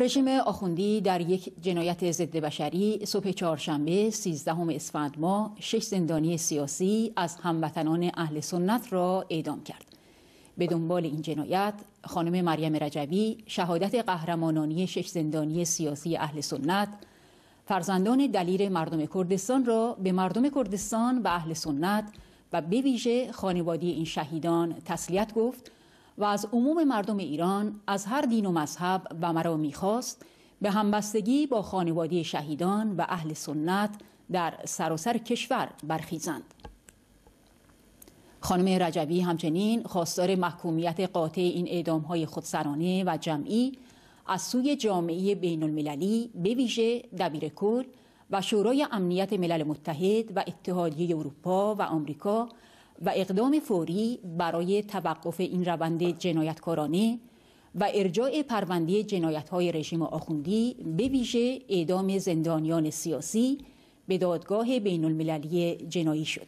رژیم آخوندی در یک جنایت ضد بشری صبح چهارشنبه 13 اسفند ماه شش زندانی سیاسی از هموطنان اهل سنت را اعدام کرد. به دنبال این جنایت خانم مریم رجوی شهادت قهرمانانی شش زندانی سیاسی اهل سنت فرزندان دلیر مردم کردستان را به مردم کردستان و اهل سنت و به ویژه خانواده این شهیدان تسلیت گفت و از عموم مردم ایران از هر دین و مذهب و مرا میخواست به همبستگی با خانواده شهیدان و اهل سنت در سراسر کشور برخیزند خانم رجبی همچنین خواستار محکومیت قاطع این اعدام های خودسرانه و جمعی از سوی جامعه بین المللی به ویژه دبیر کل و شورای امنیت ملل متحد و اتحادیه اروپا و آمریکا و اقدام فوری برای توقف این روند جنایتکارانه و ارجاع پرونده جنایت‌های رژیم آخوندی به ویژه اعدام زندانیان سیاسی به دادگاه بین المللی جنایی شد.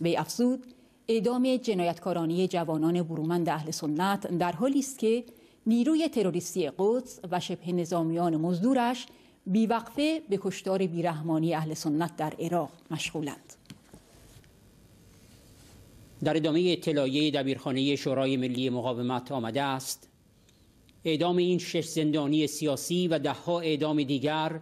وی افزود اعدام جنایتکارانی جوانان برومند اهل سنت در حالی است که نیروی تروریستی قدس و شبه نظامیان مزدورش بیوقفه به کشتار بیرحمانی اهل سنت در عراق مشغولند. در ادامه اطلاعیه دبیرخانه شورای ملی مقاومت آمده است اعدام این شش زندانی سیاسی و دهها اعدام دیگر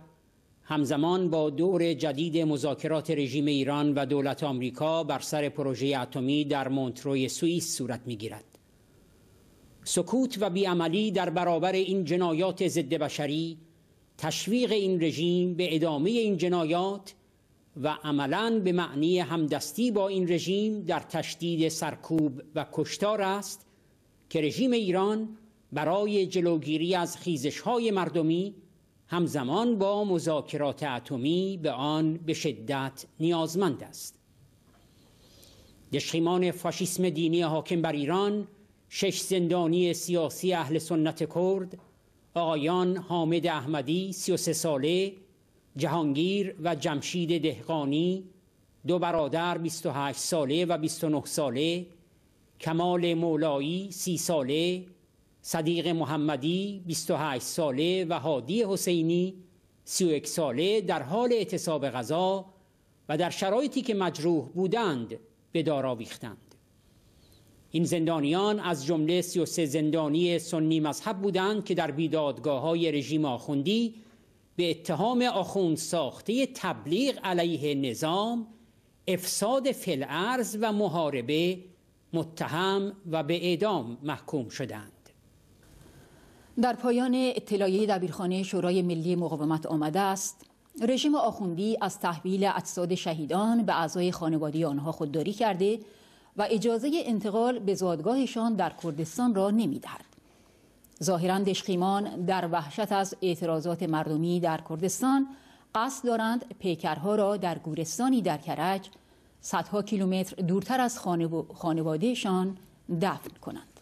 همزمان با دور جدید مذاکرات رژیم ایران و دولت آمریکا بر سر پروژه اتمی در مونتروی سوئیس صورت میگیرد سکوت و بیعملی در برابر این جنایات ضد بشری تشویق این رژیم به ادامه این جنایات و عملا به معنی همدستی با این رژیم در تشدید سرکوب و کشتار است که رژیم ایران برای جلوگیری از خیزش های مردمی همزمان با مذاکرات اتمی به آن به شدت نیازمند است دشخیمان فاشیسم دینی حاکم بر ایران شش زندانی سیاسی اهل سنت کرد آقایان حامد احمدی 33 ساله جهانگیر و جمشید دهقانی دو برادر 28 ساله و 29 ساله کمال مولایی 30 ساله صدیق محمدی 28 ساله و هادی حسینی 31 ساله در حال اعتصاب غذا و در شرایطی که مجروح بودند به دار آویختند این زندانیان از جمله 33 زندانی سنی مذهب بودند که در بیدادگاه های رژیم آخوندی به اتهام آخوند ساخته تبلیغ علیه نظام افساد فلعرز و محاربه متهم و به اعدام محکوم شدند در پایان اطلاعیه دبیرخانه شورای ملی مقاومت آمده است رژیم آخوندی از تحویل اجساد شهیدان به اعضای خانواده آنها خودداری کرده و اجازه انتقال به زادگاهشان در کردستان را نمیدهد ظاهرا دشقیمان در وحشت از اعتراضات مردمی در کردستان قصد دارند پیکرها را در گورستانی در کرج صدها کیلومتر دورتر از خانوادهشان دفن کنند